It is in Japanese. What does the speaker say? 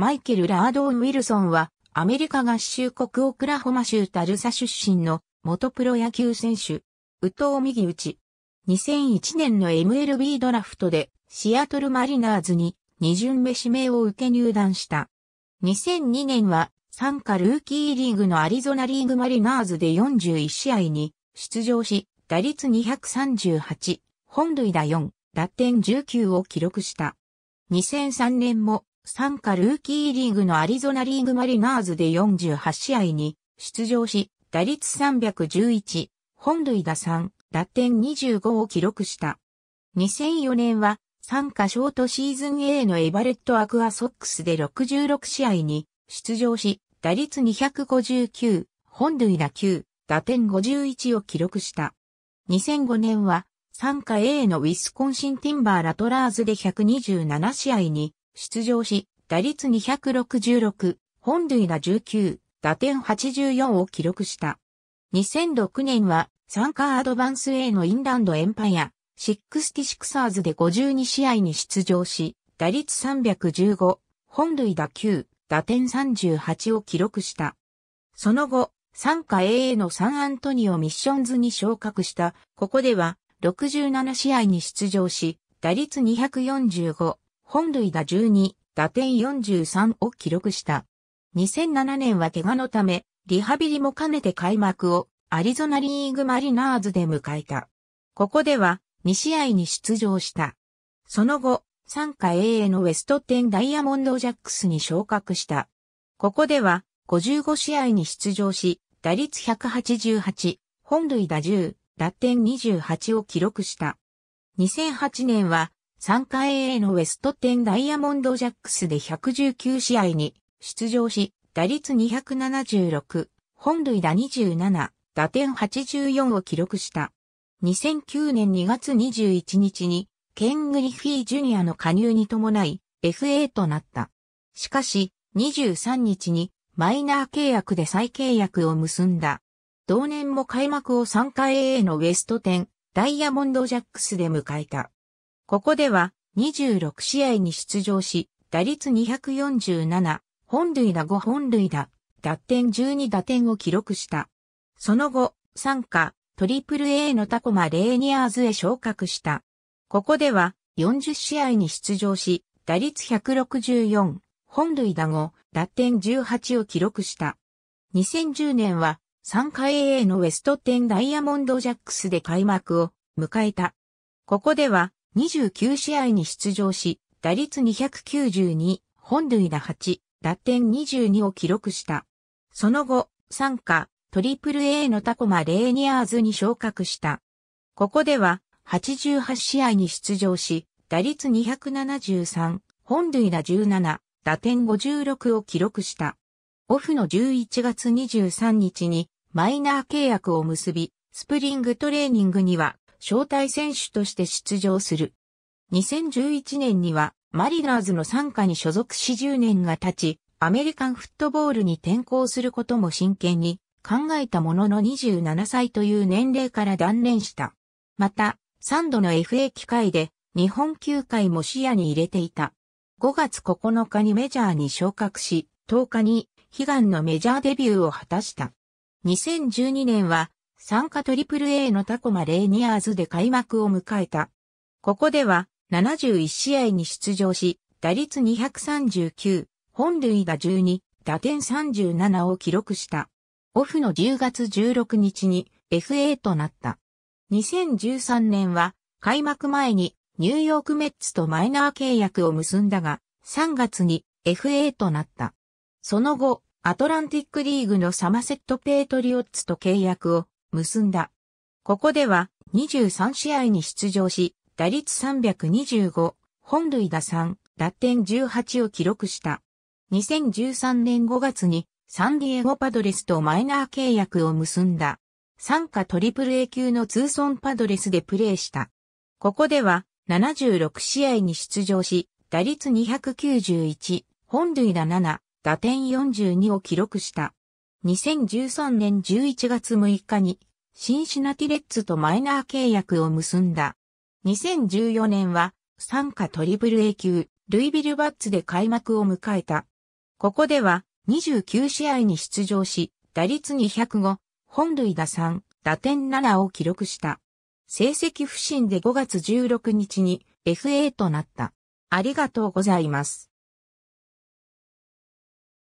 マイケル・ラードン・ウィルソンは、アメリカ合衆国オクラホマ州タルサ出身の元プロ野球選手、ウト藤右打ち。2001年の MLB ドラフトでシアトルマリナーズに二巡目指名を受け入団した。2002年は参加ルーキーリーグのアリゾナリーグマリナーズで41試合に出場し、打率238、本塁打4、打点19を記録した。2003年も参加ルーキーリーグのアリゾナリーグマリナーズで48試合に出場し、打率311、本塁打3、打点25を記録した。2004年は、参加ショートシーズン A のエバレットアクアソックスで66試合に出場し、打率259、本塁打9、打点51を記録した。2005年は、参加 A のウィスコンシンティンバーラトラーズで127試合に出場し、打率266、本塁打19、打点84を記録した。2006年は、サンカーアドバンス A のインランドエンパイア、66ers で52試合に出場し、打率315、本塁打9、打点38を記録した。その後、参加 AA のサンアントニオミッションズに昇格した。ここでは67試合に出場し、打率245、本塁打12、打点43を記録した。2007年は怪我のため、リハビリも兼ねて開幕をアリゾナリーグマリナーズで迎えた。ここでは2試合に出場した。その後、参加 A a のウェスト10ダイヤモンドジャックスに昇格した。ここでは55試合に出場し、打率188、本塁打10、打点28を記録した。2008年は参回 A a のウェスト10ダイヤモンドジャックスで119試合に出場し、打率276、本塁打27、打点84を記録した。2009年2月21日に、ケン・グリフィー・ジュニアの加入に伴い、FA となった。しかし、23日にマイナー契約で再契約を結んだ。同年も開幕を3回 A のウエスト10、ダイヤモンドジャックスで迎えた。ここでは26試合に出場し、打率247、本塁打5本塁打、打点12打点を記録した。その後、参加、トリプル a のタコマレーニアーズへ昇格した。ここでは40試合に出場し、打率164、本塁打後、打点18を記録した。2010年は、参加 AA のウェスト10ダイヤモンドジャックスで開幕を迎えた。ここでは、29試合に出場し、打率292、本塁打8、打点22を記録した。その後、参加、トリプル A のタコマレーニアーズに昇格した。ここでは、88試合に出場し、打率273、本塁打17、打点56を記録した。オフの11月23日にマイナー契約を結び、スプリングトレーニングには招待選手として出場する。2011年にはマリナーズの参加に所属し10年が経ち、アメリカンフットボールに転向することも真剣に考えたものの27歳という年齢から断念した。また、3度の FA 機会で日本球界も視野に入れていた。5月9日にメジャーに昇格し、10日に悲願のメジャーデビューを果たした。2012年は参加 AAA のタコマレーニアーズで開幕を迎えた。ここでは71試合に出場し、打率239、本塁打12、打点37を記録した。オフの10月16日に FA となった。2013年は開幕前にニューヨークメッツとマイナー契約を結んだが、3月に FA となった。その後、アトランティックリーグのサマセット・ペートリオッツと契約を結んだ。ここでは23試合に出場し、打率325、本塁打3、打点18を記録した。2013年5月にサンディエゴパドレスとマイナー契約を結んだ。参加トリプル A 級のツーソンパドレスでプレーした。ここでは76試合に出場し、打率291、本塁打7、打点42を記録した。2013年11月6日にシンシナティレッツとマイナー契約を結んだ。2014年は参加トリブル A 級ルイビルバッツで開幕を迎えた。ここでは29試合に出場し、打率205、本塁打3、打点7を記録した。成績不振で5月16日に FA となった。ありがとうございます。